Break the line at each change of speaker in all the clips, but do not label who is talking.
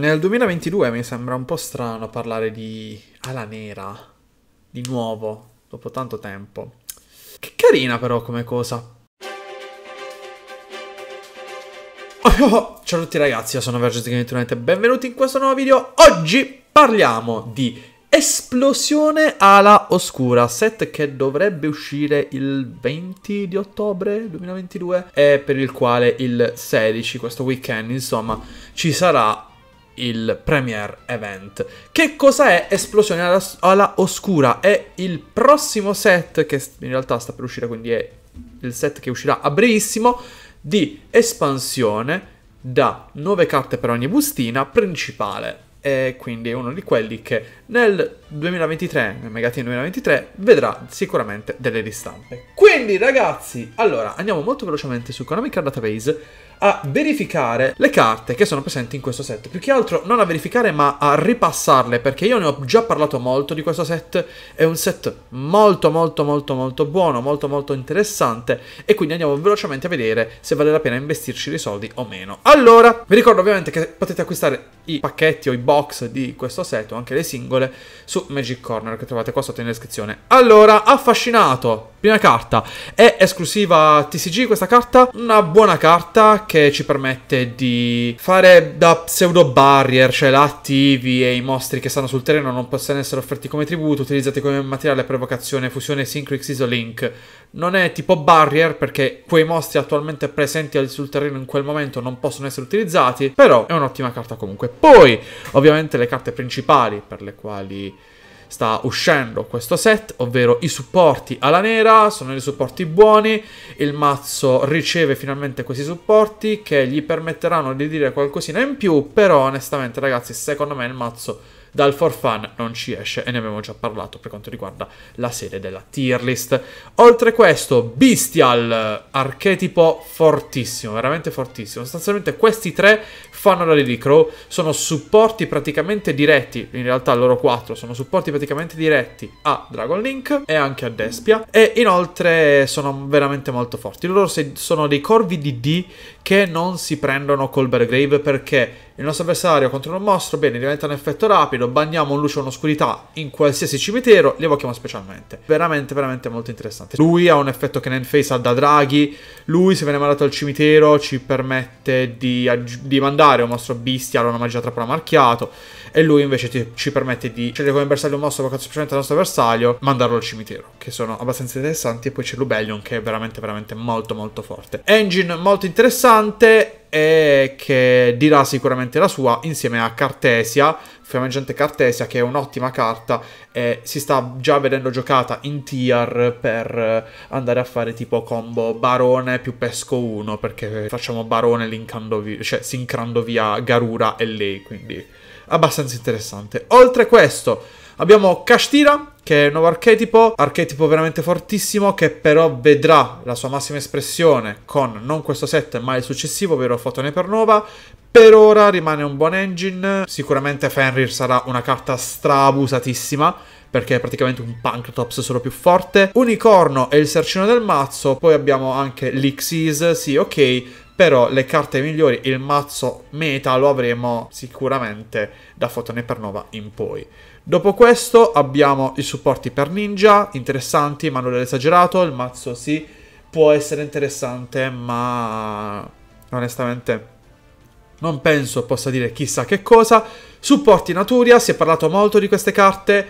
nel 2022 mi sembra un po' strano parlare di Ala Nera di nuovo, dopo tanto tempo. Che carina però come cosa. Oh, oh, oh. Ciao a tutti ragazzi, io sono Vergine e benvenuti in questo nuovo video. Oggi parliamo di Esplosione Ala Oscura, set che dovrebbe uscire il 20 di ottobre 2022 e per il quale il 16, questo weekend, insomma, ci sarà il premier Event. Che cosa è Esplosione alla, alla, Oscura? È il prossimo set che in realtà sta per uscire, quindi è il set che uscirà a brevissimo, di espansione da 9 carte per ogni bustina principale. E quindi è uno di quelli che nel 2023, nel Megatin 2023, vedrà sicuramente delle ristampe. Quindi ragazzi, allora andiamo molto velocemente su Economic Database a verificare le carte che sono presenti in questo set. Più che altro non a verificare ma a ripassarle perché io ne ho già parlato molto di questo set. È un set molto molto molto molto buono, molto molto interessante e quindi andiamo velocemente a vedere se vale la pena investirci dei soldi o meno. Allora, vi ricordo ovviamente che potete acquistare i pacchetti o i box di questo set o anche le singole su Magic Corner che trovate qua sotto in descrizione. Allora, affascinato, prima carta, è esclusiva TCG questa carta? Una buona carta che ci permette di fare da pseudo barrier, cioè la attivi e i mostri che stanno sul terreno non possono essere offerti come tributo, utilizzati come materiale per evocazione, fusione, syncrix, iso, link. Non è tipo barrier perché quei mostri attualmente presenti sul terreno in quel momento non possono essere utilizzati, però è un'ottima carta comunque. Poi, ovviamente le carte principali per le quali sta uscendo questo set, ovvero i supporti alla nera, sono dei supporti buoni, il mazzo riceve finalmente questi supporti che gli permetteranno di dire qualcosina in più, però onestamente ragazzi secondo me il mazzo dal For Fun non ci esce e ne abbiamo già parlato per quanto riguarda la sede della tier list. Oltre questo, Bestial, archetipo fortissimo, veramente fortissimo. Sostanzialmente questi tre fanno la Lily Crow, sono supporti praticamente diretti, in realtà loro quattro sono supporti praticamente diretti a Dragon Link e anche a Despia e inoltre sono veramente molto forti. Loro sono dei corvi di D che non si prendono col Bergrave perché il nostro avversario contro un mostro, bene, diventa un effetto rapido, bagniamo un luce o un'oscurità in qualsiasi cimitero, li evochiamo specialmente. Veramente, veramente molto interessante. Lui ha un effetto che Nenface ha da draghi, lui se viene mandato al cimitero ci permette di, di mandare un mostro bestiale o una magia trappola marchiato e lui invece ti, ci permette di scegliere cioè, come bersaglio un mosso evocato specialmente al nostro avversario, mandarlo al cimitero, che sono abbastanza interessanti e poi c'è Lubellion che è veramente veramente molto molto forte. Engine molto interessante, e che dirà sicuramente la sua insieme a Cartesia, fiammeggiante Cartesia che è un'ottima carta e si sta già vedendo giocata in tier per andare a fare tipo combo barone più pesco 1 perché facciamo barone linkando via, cioè sincrando via Garura e lei quindi abbastanza interessante. Oltre questo Abbiamo Kashtira, che è un nuovo archetipo, archetipo veramente fortissimo che però vedrà la sua massima espressione con non questo set ma il successivo, ovvero Fotone per Nova. Per ora rimane un buon engine, sicuramente Fenrir sarà una carta strabusatissima perché è praticamente un Pancratops solo più forte. Unicorno è il sercino del mazzo, poi abbiamo anche l'Ixis, sì ok, però le carte migliori, il mazzo meta lo avremo sicuramente da Fotone per Nova in poi. Dopo questo abbiamo i supporti per ninja, interessanti ma non è esagerato, il mazzo sì, può essere interessante ma onestamente non penso possa dire chissà che cosa. Supporti Naturia, si è parlato molto di queste carte,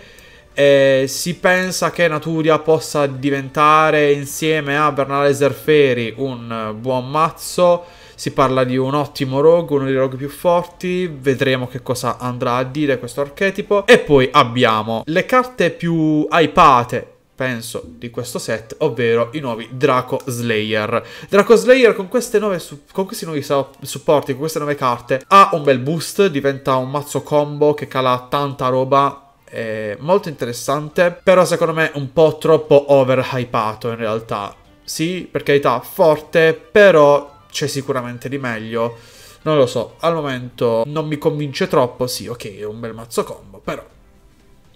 eh, si pensa che Naturia possa diventare insieme a Bernalese Ferri un buon mazzo si parla di un ottimo rogue, uno dei rogue più forti, vedremo che cosa andrà a dire questo archetipo. E poi abbiamo le carte più hypate penso, di questo set, ovvero i nuovi Draco Slayer. Draco Slayer con, nuove, con, questi nuovi supporti, con queste nuove carte, ha un bel boost, diventa un mazzo combo che cala tanta roba molto interessante, però secondo me un po' troppo overhypato in realtà. Sì, per carità, forte, però c'è sicuramente di meglio. Non lo so, al momento non mi convince troppo, sì, ok, è un bel mazzo combo, però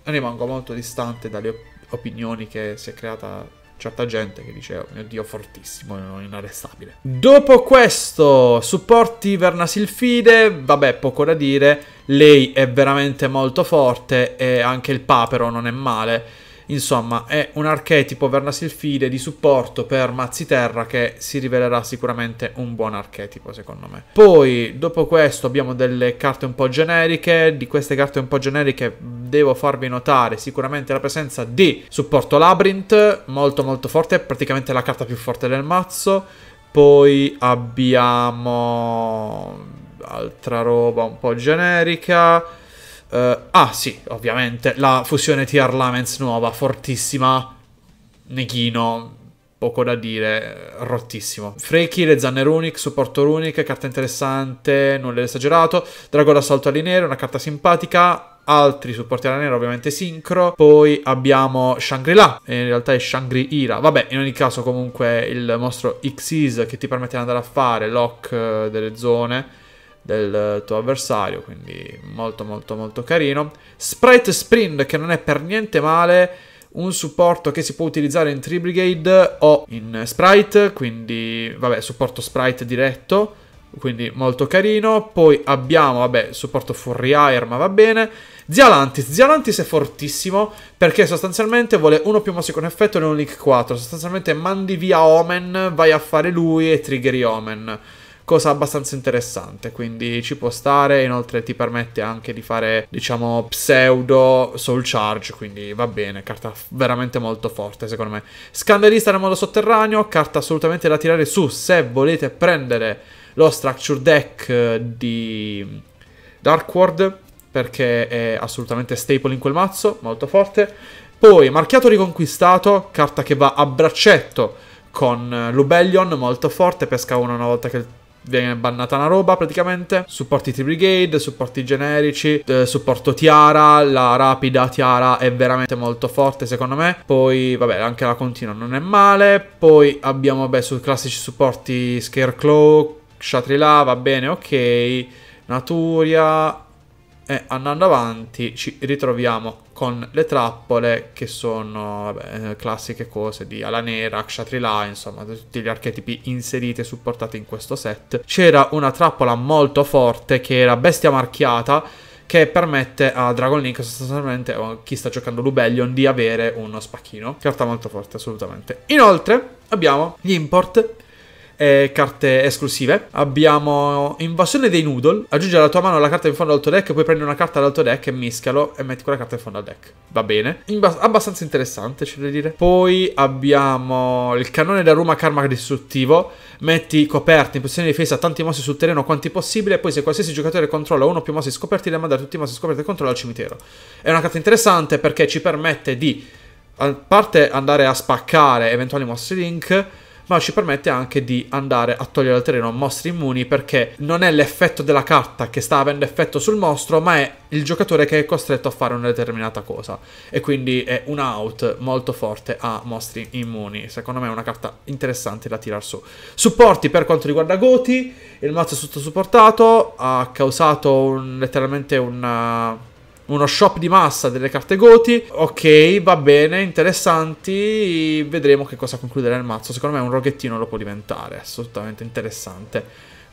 rimango molto distante dalle op- opinioni che si è creata certa gente che dice, oh mio dio, fortissimo, inarrestabile. Dopo questo, supporti Verna Silfide, vabbè, poco da dire, lei è veramente molto forte e anche il papero non è male. Insomma, è un archetipo per la Silfide di supporto per Mazzi Terra che si rivelerà sicuramente un buon archetipo, secondo me. Poi, dopo questo, abbiamo delle carte un po' generiche. Di queste carte un po' generiche devo farvi notare sicuramente la presenza di supporto Labyrinth, molto molto forte, praticamente la carta più forte del mazzo. Poi abbiamo altra roba un po' generica Uh, ah sì, ovviamente, la fusione TR Lamens nuova, fortissima, Neghino, poco da dire, rottissimo. Freaky, le zanne runic, supporto runic, carta interessante, nulla di esagerato, drago d'assalto all'inero, una carta simpatica, altri supporti alla nera ovviamente sincro poi abbiamo Shangri-La in realtà è Shangri-Ira vabbè in ogni caso comunque il mostro Xyz che ti permette di andare a fare lock eh, delle zone del tuo avversario, quindi molto molto molto carino. Sprite Sprint che non è per niente male, un supporto che si può utilizzare in Tribrigade o in Sprite, quindi vabbè, supporto Sprite diretto, quindi molto carino. Poi abbiamo, vabbè, supporto Furry Air, ma va bene. Zialantis, Zialantis è fortissimo perché sostanzialmente vuole uno più mosse con effetto e un Link 4, sostanzialmente mandi via Omen, vai a fare lui e triggeri Omen cosa abbastanza interessante, quindi ci può stare, inoltre ti permette anche di fare, diciamo, pseudo soul charge, quindi va bene, carta veramente molto forte secondo me. Scandalista nel modo sotterraneo, carta assolutamente da tirare su se volete prendere lo structure deck eh, di Dark World perché è assolutamente staple in quel mazzo, molto forte. Poi marchiato riconquistato, carta che va a braccetto con eh, Lubellion, molto forte, pesca uno una volta che il viene bannata una roba praticamente. Supporti T-Brigade, supporti generici, eh, supporto Tiara, la rapida Tiara è veramente molto forte secondo me. Poi vabbè anche la continua non è male. Poi abbiamo vabbè sui classici supporti Scarecrow, Shatrila va bene ok. Naturia, e andando avanti ci ritroviamo con le trappole che sono vabbè, eh, classiche cose di Ala Nera, Kshatrila, insomma tutti gli archetipi inseriti e supportati in questo set. C'era una trappola molto forte che era Bestia Marchiata che permette a Dragon Link sostanzialmente o a chi sta giocando Lubellion di avere uno spacchino. Carta molto forte assolutamente. Inoltre abbiamo gli import e carte esclusive. Abbiamo Invasione dei Noodle. Aggiungi alla tua mano la carta in fondo al tuo deck, poi prendi una carta dal tuo deck e mischialo e metti quella carta in fondo al deck. Va bene. Inba abbastanza interessante, c'è da dire. Poi abbiamo il cannone da Ruma Karma distruttivo. Metti coperti in posizione di difesa tanti mossi sul terreno quanti possibile. Poi se qualsiasi giocatore controlla uno o più mossi scoperti, deve mandare tutti i mossi scoperti e controlla al cimitero. È una carta interessante perché ci permette di a parte andare a spaccare eventuali mossi link, ma ci permette anche di andare a togliere dal terreno mostri immuni perché non è l'effetto della carta che sta avendo effetto sul mostro, ma è il giocatore che è costretto a fare una determinata cosa. E quindi è un out molto forte a mostri immuni. Secondo me è una carta interessante da tirar su. Supporti per quanto riguarda Goti, il mazzo è sottosupportato, ha causato un, letteralmente un uno shop di massa delle carte Goti. Ok, va bene, interessanti. Vedremo che cosa concluderà il mazzo. Secondo me un roghettino lo può diventare, assolutamente interessante.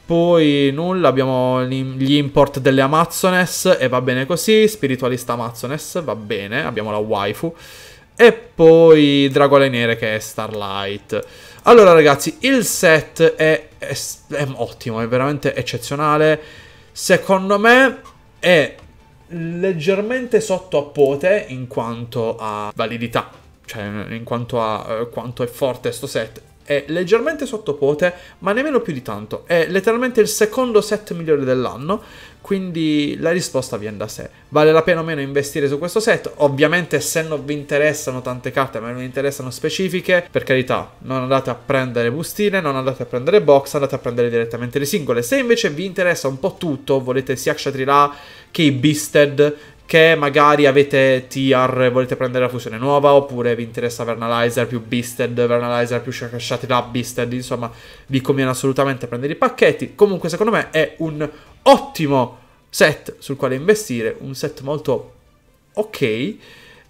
Poi nulla, abbiamo gli import delle Amazones e va bene così, spiritualista Amazones, va bene, abbiamo la waifu. E poi Dragole Nere che è Starlight. Allora ragazzi, il set è, è, è ottimo, è veramente eccezionale. Secondo me è leggermente sotto a Pote in quanto a validità, cioè in quanto a eh, quanto è forte sto set. È leggermente sotto Pote, ma nemmeno più di tanto. È letteralmente il secondo set migliore dell'anno quindi la risposta viene da sé. Vale la pena o meno investire su questo set? Ovviamente se non vi interessano tante carte, ma non vi interessano specifiche, per carità, non andate a prendere bustine, non andate a prendere box, andate a prendere direttamente le singole. Se invece vi interessa un po' tutto, volete sia Kshatrila che i Beasted, che magari avete TR e volete prendere la fusione nuova, oppure vi interessa Vernalizer più Beasted, Vernalizer più Shatrila Beasted, insomma vi conviene assolutamente prendere i pacchetti. Comunque secondo me è un ottimo set sul quale investire, un set molto ok.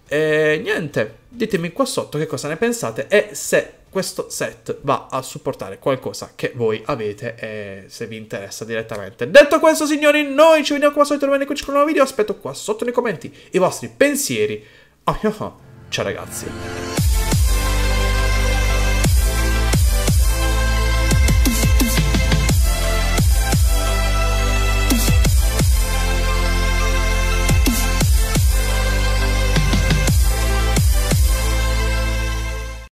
E niente, ditemi qua sotto che cosa ne pensate e se questo set va a supportare qualcosa che voi avete e se vi interessa direttamente. Detto questo signori, noi ci vediamo qua sotto domani qui con un nuovo video, aspetto qua sotto nei commenti i vostri pensieri. Oh, oh, oh. Ciao ragazzi.